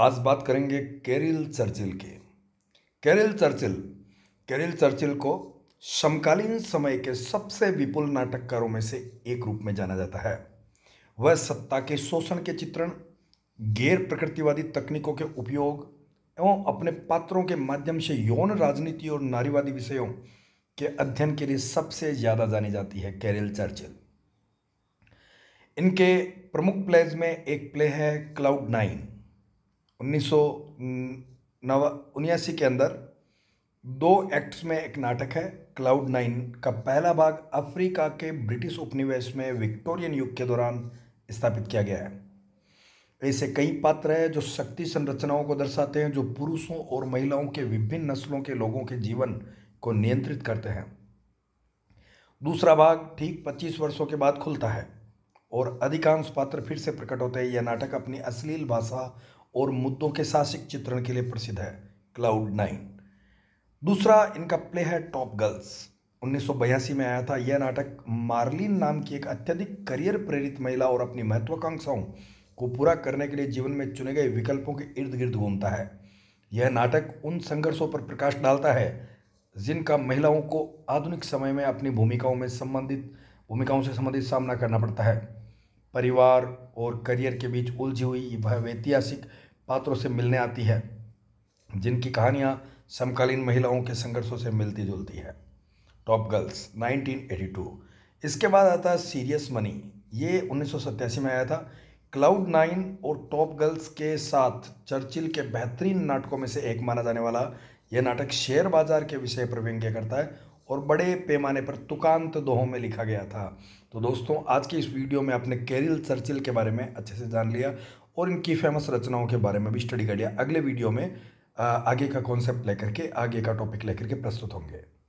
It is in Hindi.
आज बात करेंगे कैरिल चर्चिल की कैरिल चर्चिल कैरिल चर्चिल को समकालीन समय के सबसे विपुल नाटककारों में से एक रूप में जाना जाता है वह सत्ता के शोषण के चित्रण गैर प्रकृतिवादी तकनीकों के उपयोग एवं अपने पात्रों के माध्यम से यौन राजनीति और नारीवादी विषयों के अध्ययन के लिए सबसे ज़्यादा जानी जाती है कैरिल चर्चिल इनके प्रमुख प्लेज में एक प्ले है क्लाउड नाइन उन्नीस सौ उन्यासी के अंदर दो एक्ट्स में एक नाटक है क्लाउड नाइन का पहला भाग अफ्रीका के ब्रिटिश उपनिवेश में विक्टोरियन युग के दौरान स्थापित किया गया है ऐसे कई पात्र हैं जो शक्ति संरचनाओं को दर्शाते हैं जो पुरुषों और महिलाओं के विभिन्न नस्लों के लोगों के जीवन को नियंत्रित करते हैं दूसरा भाग ठीक 25 वर्षों के बाद खुलता है और अधिकांश पात्र फिर से प्रकट होते हैं यह नाटक अपनी अश्लील भाषा और मुद्दों के साहसिक चित्रण के लिए प्रसिद्ध है क्लाउड नाइन दूसरा इनका प्ले है टॉप गर्ल्स उन्नीस में आया था यह नाटक मार्लिन नाम की एक अत्यधिक करियर प्रेरित महिला और अपनी महत्वाकांक्षाओं को पूरा करने के लिए जीवन में चुने गए विकल्पों के इर्द गिर्द घूमता है यह नाटक उन संघर्षों पर प्रकाश डालता है जिनका महिलाओं को आधुनिक समय में अपनी भूमिकाओं में संबंधित भूमिकाओं से संबंधित सामना करना पड़ता है परिवार और करियर के बीच उलझी हुई वह ऐतिहासिक पात्रों से मिलने आती है जिनकी कहानियाँ समकालीन महिलाओं के संघर्षों से मिलती जुलती है टॉप गर्ल्स 1982 इसके बाद आता है सीरियस मनी ये उन्नीस में आया था क्लाउड नाइन और टॉप गर्ल्स के साथ चर्चिल के बेहतरीन नाटकों में से एक माना जाने वाला यह नाटक शेयर बाजार के विषय पर व्यंग्य करता है और बड़े पैमाने पर तुकांत दोहों में लिखा गया था तो दोस्तों आज की इस वीडियो में आपने कैरिल चर्चिल के बारे में अच्छे से जान लिया और इनकी फेमस रचनाओं के बारे में भी स्टडी कर लिया अगले वीडियो में आगे का कॉन्सेप्ट लेकर के आगे का टॉपिक लेकर के प्रस्तुत होंगे